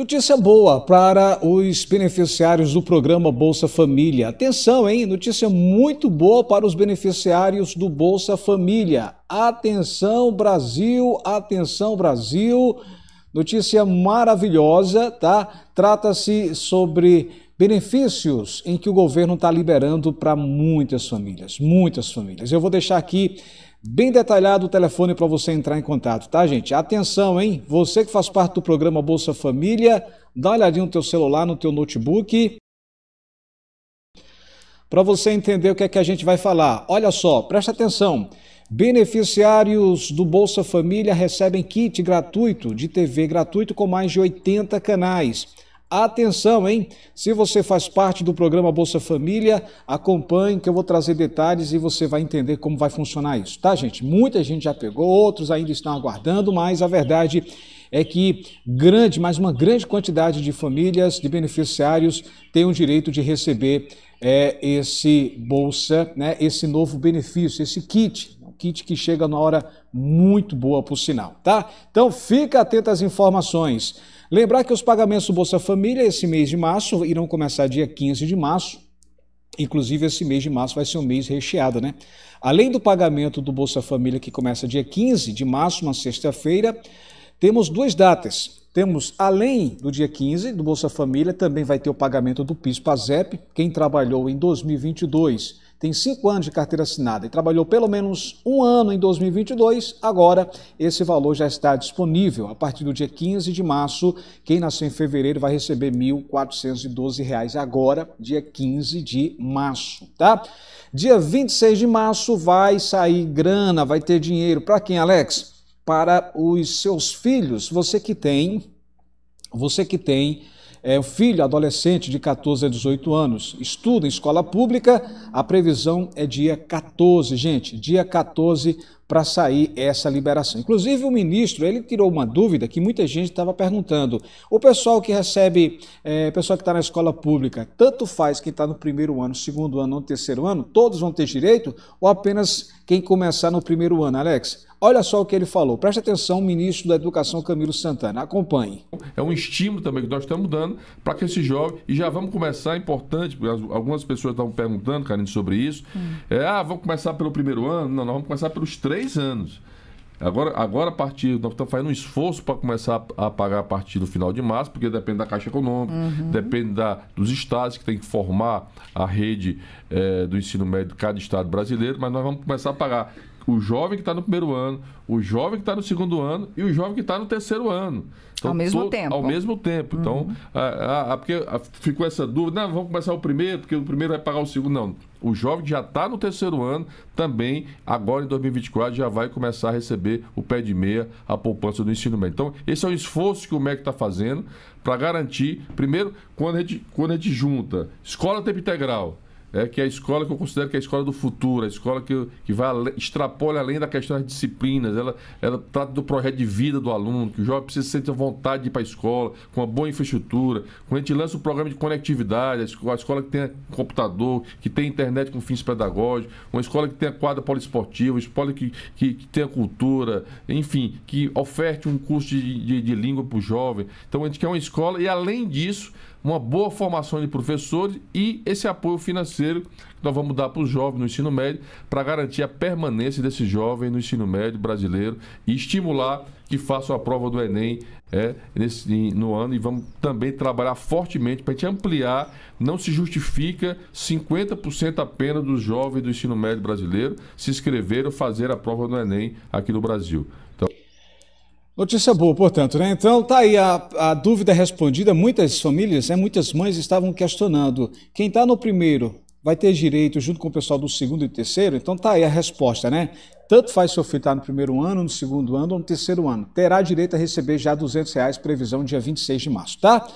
Notícia boa para os beneficiários do programa Bolsa Família. Atenção, hein? Notícia muito boa para os beneficiários do Bolsa Família. Atenção, Brasil! Atenção, Brasil! Notícia maravilhosa, tá? Trata-se sobre benefícios em que o governo está liberando para muitas famílias, muitas famílias. Eu vou deixar aqui bem detalhado o telefone para você entrar em contato, tá, gente? Atenção, hein? Você que faz parte do programa Bolsa Família, dá uma olhadinha no teu celular, no teu notebook, para você entender o que é que a gente vai falar. Olha só, presta atenção. Beneficiários do Bolsa Família recebem kit gratuito de TV gratuito com mais de 80 canais. Atenção, hein? Se você faz parte do programa Bolsa Família, acompanhe que eu vou trazer detalhes e você vai entender como vai funcionar isso, tá, gente? Muita gente já pegou, outros ainda estão aguardando, mas a verdade é que grande, mas uma grande quantidade de famílias, de beneficiários, têm o direito de receber é, esse bolsa, né, esse novo benefício, esse kit, né, um kit que chega na hora muito boa, por sinal, tá? Então fica atento às informações. Lembrar que os pagamentos do Bolsa Família esse mês de março irão começar dia 15 de março. Inclusive, esse mês de março vai ser um mês recheado, né? Além do pagamento do Bolsa Família, que começa dia 15 de março, uma sexta-feira, temos duas datas. Temos, além do dia 15 do Bolsa Família, também vai ter o pagamento do PIS-PASEP. Quem trabalhou em 2022 tem cinco anos de carteira assinada e trabalhou pelo menos um ano em 2022, agora esse valor já está disponível. A partir do dia 15 de março, quem nasceu em fevereiro vai receber R$ 1.412 agora, dia 15 de março, tá? Dia 26 de março vai sair grana, vai ter dinheiro. Para quem, Alex? Para os seus filhos, você que tem, você que tem é, o filho adolescente de 14 a 18 anos estuda em escola pública, a previsão é dia 14, gente, dia 14 para sair essa liberação. Inclusive o ministro ele tirou uma dúvida que muita gente estava perguntando: o pessoal que recebe, é, pessoal que está na escola pública, tanto faz quem está no primeiro ano, segundo ano ou terceiro ano, todos vão ter direito ou apenas quem começar no primeiro ano, Alex? Olha só o que ele falou. Preste atenção, ministro da Educação Camilo Santana. Acompanhe. É um estímulo também que nós estamos dando para que esse jovem. E já vamos começar, é importante, algumas pessoas estavam perguntando, Karine, sobre isso. Hum. É, ah, vamos começar pelo primeiro ano? Não, nós vamos começar pelos três três anos. Agora, agora a partir, nós estamos fazendo um esforço para começar a, pagar a partir do final de março, porque depende da Caixa Econômica, uhum. depende da, dos estados que tem que formar a rede é, do ensino médio de cada estado brasileiro, mas nós vamos começar a pagar o jovem que está no primeiro ano, o jovem que está no segundo ano e o jovem que está no terceiro ano. Então, ao mesmo tempo. Ao mesmo tempo. Então, uhum. Então, a, a, a, porque ficou essa dúvida, não, vamos começar o primeiro, porque o primeiro vai pagar o segundo. Não, o jovem que já está no terceiro ano também, agora em 2024, já vai começar a receber o pé de meia, a poupança do ensino médio. Então, esse é o esforço que o MEC está fazendo para garantir, primeiro, quando a gente, quando a gente junta escola tempo integral, é, que é a escola que eu considero que é a escola do futuro, a escola que, que vai extrapola além da questão das disciplinas, ela, ela trata do projeto de vida do aluno, que o jovem precisa sentir vontade de ir para a escola, com uma boa infraestrutura. Quando a gente lança o um programa de conectividade, a escola, a escola que tem computador, que tem internet com fins pedagógicos, uma escola que tenha quadra poliesportiva, uma escola que, que, que tenha cultura, enfim, que oferte um curso de, de, de língua para o jovem. Então a gente quer uma escola e, além disso, uma boa formação de professores e esse apoio financeiro que nós vamos dar para os jovens no ensino médio para garantir a permanência desse jovem no ensino médio brasileiro e estimular que façam a prova do Enem é, nesse, no ano e vamos também trabalhar fortemente para a gente ampliar. Não se justifica 50% apenas dos jovens do ensino médio brasileiro se ou fazer a prova do Enem aqui no Brasil. Notícia boa, portanto, né? Então, tá aí a, a dúvida respondida. Muitas famílias, né, muitas mães estavam questionando. Quem está no primeiro vai ter direito junto com o pessoal do segundo e terceiro? Então tá aí a resposta, né? Tanto faz seu filho estar tá no primeiro ano, no segundo ano ou no terceiro ano. Terá direito a receber já R$ reais, previsão dia 26 de março, tá?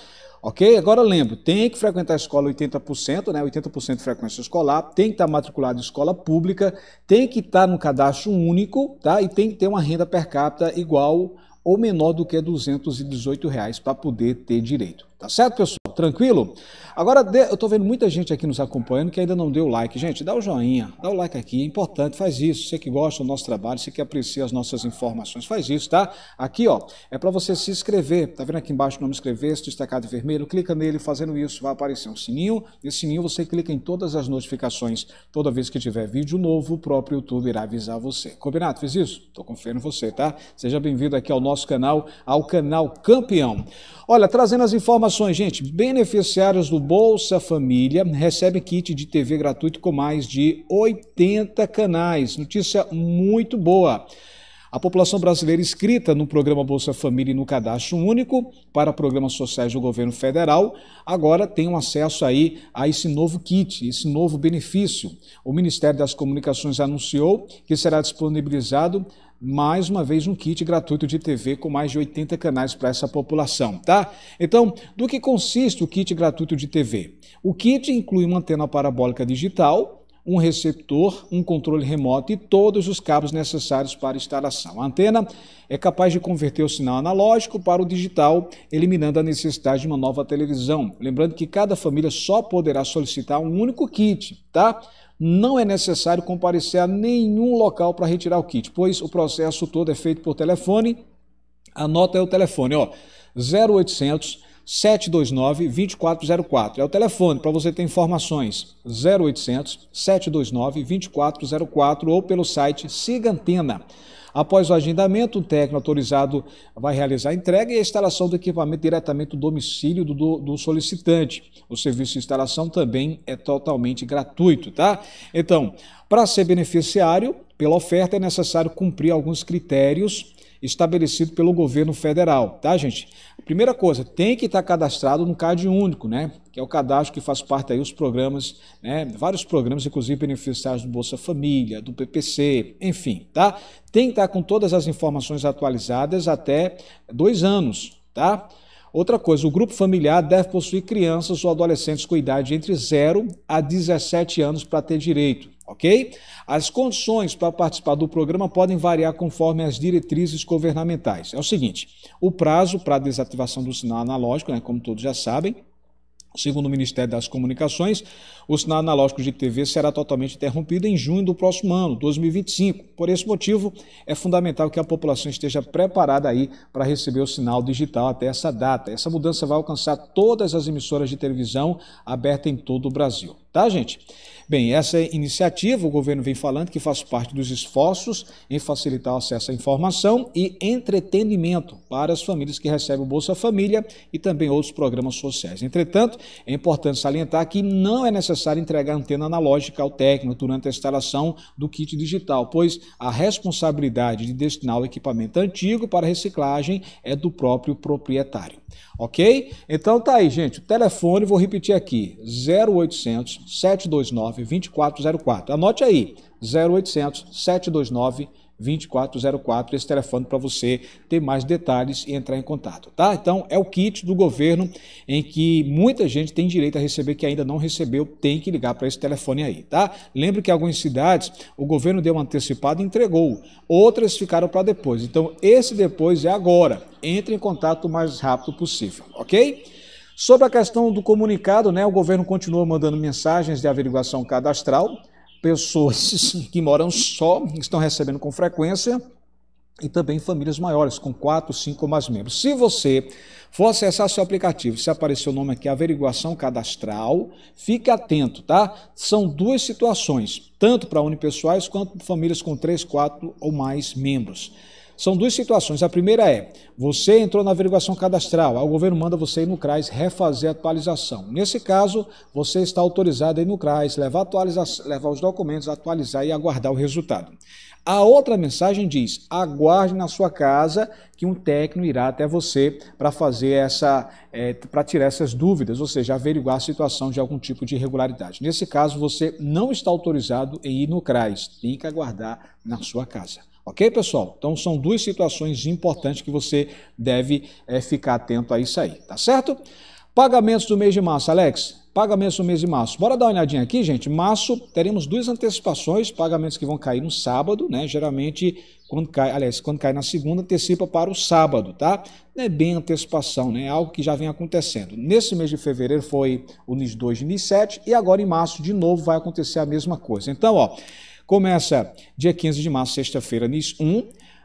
Ok? Agora lembro, tem que frequentar a escola 80%, né? 80% de frequência escolar, tem que estar tá matriculado em escola pública, tem que estar tá no cadastro único, tá? E tem que ter uma renda per capita igual ou menor do que R$ 218 para poder ter direito. Tá certo, pessoal? Tranquilo? Agora, eu estou vendo muita gente aqui nos acompanhando que ainda não deu like. Gente, dá o joinha, dá o like aqui, é importante, faz isso. Você que gosta do nosso trabalho, você que aprecia as nossas informações, faz isso, tá? Aqui, ó, é para você se inscrever. Tá vendo aqui embaixo o nome inscrever-se, destacado em vermelho? Clica nele, fazendo isso vai aparecer um sininho. Esse sininho você clica em todas as notificações. Toda vez que tiver vídeo novo, o próprio YouTube irá avisar você. Combinado? Fiz isso? Estou confiando em você, tá? Seja bem-vindo aqui ao nosso canal, ao canal Campeão. Olha, trazendo as informações informações, gente. Beneficiários do Bolsa Família recebem kit de TV gratuito com mais de 80 canais. Notícia muito boa. A população brasileira inscrita no programa Bolsa Família e no cadastro único para programas sociais do governo federal agora tem um acesso aí a esse novo kit, esse novo benefício. O Ministério das Comunicações anunciou que será disponibilizado mais uma vez um kit gratuito de TV com mais de 80 canais para essa população, tá? Então, do que consiste o kit gratuito de TV? O kit inclui uma antena parabólica digital, um receptor, um controle remoto e todos os cabos necessários para instalação. A antena é capaz de converter o sinal analógico para o digital, eliminando a necessidade de uma nova televisão. Lembrando que cada família só poderá solicitar um único kit, tá? não é necessário comparecer a nenhum local para retirar o kit, pois o processo todo é feito por telefone. Anota aí o telefone, ó, 0800 729 2404. É o telefone para você ter informações. 0800 729 2404 ou pelo site Siga Antena. Após o agendamento, o técnico autorizado vai realizar a entrega e a instalação do equipamento diretamente do domicílio do, do solicitante. O serviço de instalação também é totalmente gratuito, tá? Então, para ser beneficiário pela oferta, é necessário cumprir alguns critérios estabelecido pelo governo federal, tá, gente? Primeira coisa, tem que estar cadastrado no CAD único, né? Que é o cadastro que faz parte aí os programas, né? Vários programas, inclusive beneficiários do Bolsa Família, do PPC, enfim, tá? Tem que estar com todas as informações atualizadas até dois anos, tá? Outra coisa, o grupo familiar deve possuir crianças ou adolescentes com idade entre 0 a 17 anos para ter direito ok? As condições para participar do programa podem variar conforme as diretrizes governamentais. É o seguinte: o prazo para desativação do sinal analógico, né, como todos já sabem, segundo o Ministério das Comunicações, o sinal analógico de TV será totalmente interrompido em junho do próximo ano, 2025. Por esse motivo, é fundamental que a população esteja preparada aí para receber o sinal digital até essa data. Essa mudança vai alcançar todas as emissoras de televisão abertas em todo o Brasil. Tá, gente? Bem, essa iniciativa, o governo vem falando que faz parte dos esforços em facilitar o acesso à informação e entretenimento para as famílias que recebem o Bolsa Família e também outros programas sociais. Entretanto, é importante salientar que não é necessário necessário entregar a antena analógica ao técnico durante a instalação do kit digital, pois a responsabilidade de destinar o equipamento antigo para reciclagem é do próprio proprietário. Ok? Então tá aí, gente. O telefone, vou repetir aqui: 0800 729 2404. Anote aí: 0800 729 2404. 2404, esse telefone para você ter mais detalhes e entrar em contato, tá? Então é o kit do governo em que muita gente tem direito a receber que ainda não recebeu, tem que ligar para esse telefone aí, tá? Lembre que algumas cidades o governo deu um antecipado e entregou, outras ficaram para depois. Então esse depois é agora. Entre em contato o mais rápido possível, OK? Sobre a questão do comunicado, né? O governo continua mandando mensagens de averiguação cadastral pessoas que moram só, estão recebendo com frequência, e também famílias maiores, com quatro, cinco ou mais membros. Se você for acessar seu aplicativo, se aparecer o nome aqui, averiguação cadastral, fique atento, tá? São duas situações, tanto para unipessoais quanto para famílias com três, quatro ou mais membros. São duas situações. A primeira é, você entrou na averiguação cadastral, o governo manda você ir no CRAS refazer a atualização. Nesse caso, você está autorizado a ir no CRAS, levar, levar os documentos, atualizar e aguardar o resultado. A outra mensagem diz: aguarde na sua casa que um técnico irá até você para fazer essa, é, para tirar essas dúvidas, ou seja, averiguar a situação de algum tipo de irregularidade. Nesse caso, você não está autorizado em ir no CRAS, tem que aguardar na sua casa. Ok, pessoal? Então são duas situações importantes que você deve é, ficar atento a isso aí, tá certo? Pagamentos do mês de março, Alex. Pagamentos do mês de março. Bora dar uma olhadinha aqui, gente. Março teremos duas antecipações, pagamentos que vão cair no sábado, né? Geralmente quando cai, aliás, quando cai na segunda, antecipa para o sábado, tá? Não é bem antecipação, né? É algo que já vem acontecendo. Nesse mês de fevereiro foi o NIS 2 e NIS 7 e agora em março de novo vai acontecer a mesma coisa. Então, ó, Começa dia 15 de março, sexta-feira, NIS 1.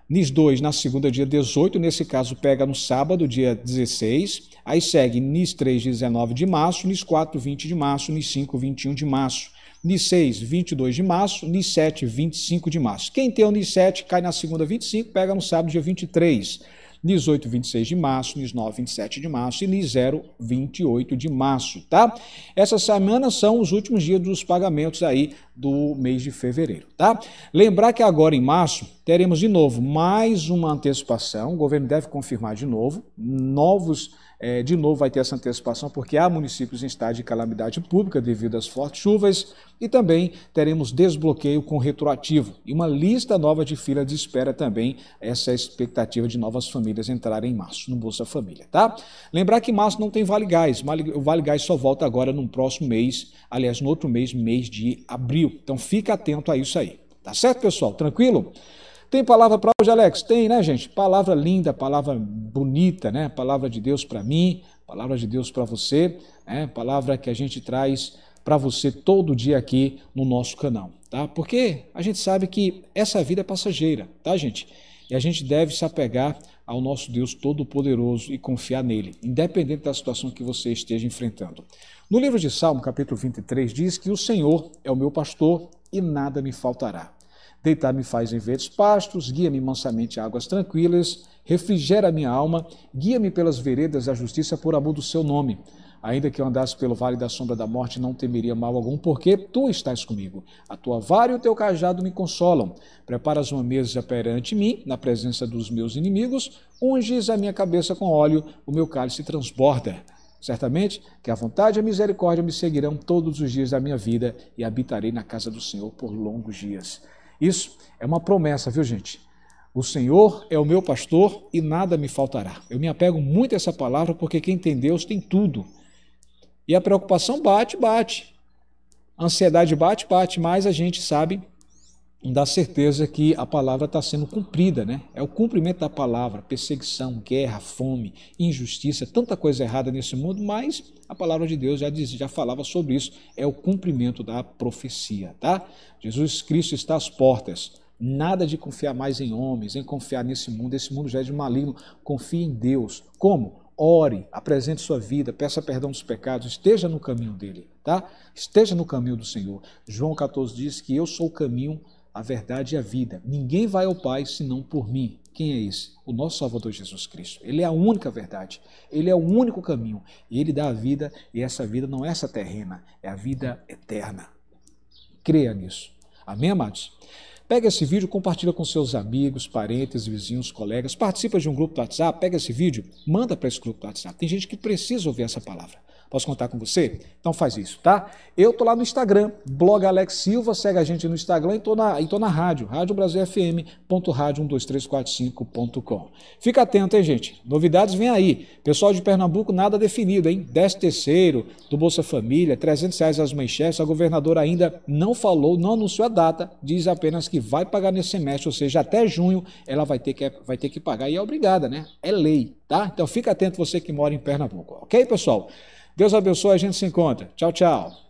NIS 2 na segunda, dia 18, nesse caso pega no sábado, dia 16. Aí segue NIS 3, 19 de março, NIS 4, 20 de março, NIS 5, 21 de março. NIS 6, 22 de março, NIS 7, 25 de março. Quem tem o NIS 7 cai na segunda, 25, pega no sábado, dia 23. NIS 8, 26 de março, NIS 9, 27 de março e NIS 0, 28 de março, tá? Essa semana são os últimos dias dos pagamentos aí do mês de fevereiro, tá? Lembrar que agora em março teremos de novo mais uma antecipação, o governo deve confirmar de novo, novos é, de novo, vai ter essa antecipação, porque há municípios em estado de calamidade pública devido às fortes chuvas e também teremos desbloqueio com retroativo e uma lista nova de fila de espera também. Essa é expectativa de novas famílias entrarem em março no Bolsa Família, tá? Lembrar que março não tem Vale Gás, o Vale Gás só volta agora no próximo mês, aliás, no outro mês, mês de abril. Então, fica atento a isso aí, tá certo, pessoal? Tranquilo? Tem palavra para hoje, Alex? Tem, né, gente? Palavra linda, palavra bonita, né? Palavra de Deus para mim, palavra de Deus para você, né? Palavra que a gente traz para você todo dia aqui no nosso canal, tá? Porque a gente sabe que essa vida é passageira, tá, gente? E a gente deve se apegar ao nosso Deus Todo-Poderoso e confiar nele, independente da situação que você esteja enfrentando. No livro de Salmo, capítulo 23, diz que o Senhor é o meu pastor e nada me faltará. Deitar-me faz em verdes pastos, guia-me mansamente a águas tranquilas, refrigera minha alma, guia-me pelas veredas da justiça por amor do seu nome. Ainda que eu andasse pelo vale da sombra da morte, não temeria mal algum, porque tu estás comigo. A tua vara e o teu cajado me consolam. Preparas uma mesa perante mim, na presença dos meus inimigos, unges a minha cabeça com óleo, o meu cálice transborda. Certamente que a vontade e a misericórdia me seguirão todos os dias da minha vida e habitarei na casa do Senhor por longos dias. Isso é uma promessa, viu, gente? O Senhor é o meu pastor e nada me faltará. Eu me apego muito a essa palavra porque quem tem Deus tem tudo. E a preocupação bate, bate. A ansiedade bate, bate, mas a gente sabe dá certeza que a palavra está sendo cumprida, né? É o cumprimento da palavra, perseguição, guerra, fome, injustiça, tanta coisa errada nesse mundo, mas a palavra de Deus já diz, já falava sobre isso, é o cumprimento da profecia, tá? Jesus Cristo está às portas. Nada de confiar mais em homens, em confiar nesse mundo, esse mundo já é de maligno. Confie em Deus. Como? Ore, apresente sua vida, peça perdão dos pecados, esteja no caminho dele, tá? Esteja no caminho do Senhor. João 14 diz que eu sou o caminho, a verdade e é a vida. Ninguém vai ao Pai senão por mim. Quem é esse? O nosso Salvador Jesus Cristo. Ele é a única verdade, ele é o único caminho. E ele dá a vida, e essa vida não é essa terrena, é a vida eterna. Creia nisso. Amém, amados? Pega esse vídeo, compartilha com seus amigos, parentes, vizinhos, colegas, participa de um grupo do WhatsApp, pega esse vídeo, manda para esse grupo do WhatsApp. Tem gente que precisa ouvir essa palavra. Posso contar com você? Então faz isso, tá? Eu tô lá no Instagram, blog Alex Silva, segue a gente no Instagram e tô na, e tô na rádio, radiobrasilfm.radio12345.com. Fica atento, hein, gente? Novidades vem aí. Pessoal de Pernambuco, nada definido, hein? 10 terceiro do Bolsa Família, 300 reais as manchetes, a governadora ainda não falou, não anunciou a data, diz apenas que vai pagar nesse semestre, ou seja, até junho ela vai ter que, vai ter que pagar e é obrigada, né? É lei, tá? Então fica atento você que mora em Pernambuco, ok, pessoal? Deus abençoe, a gente se encontra. Tchau, tchau.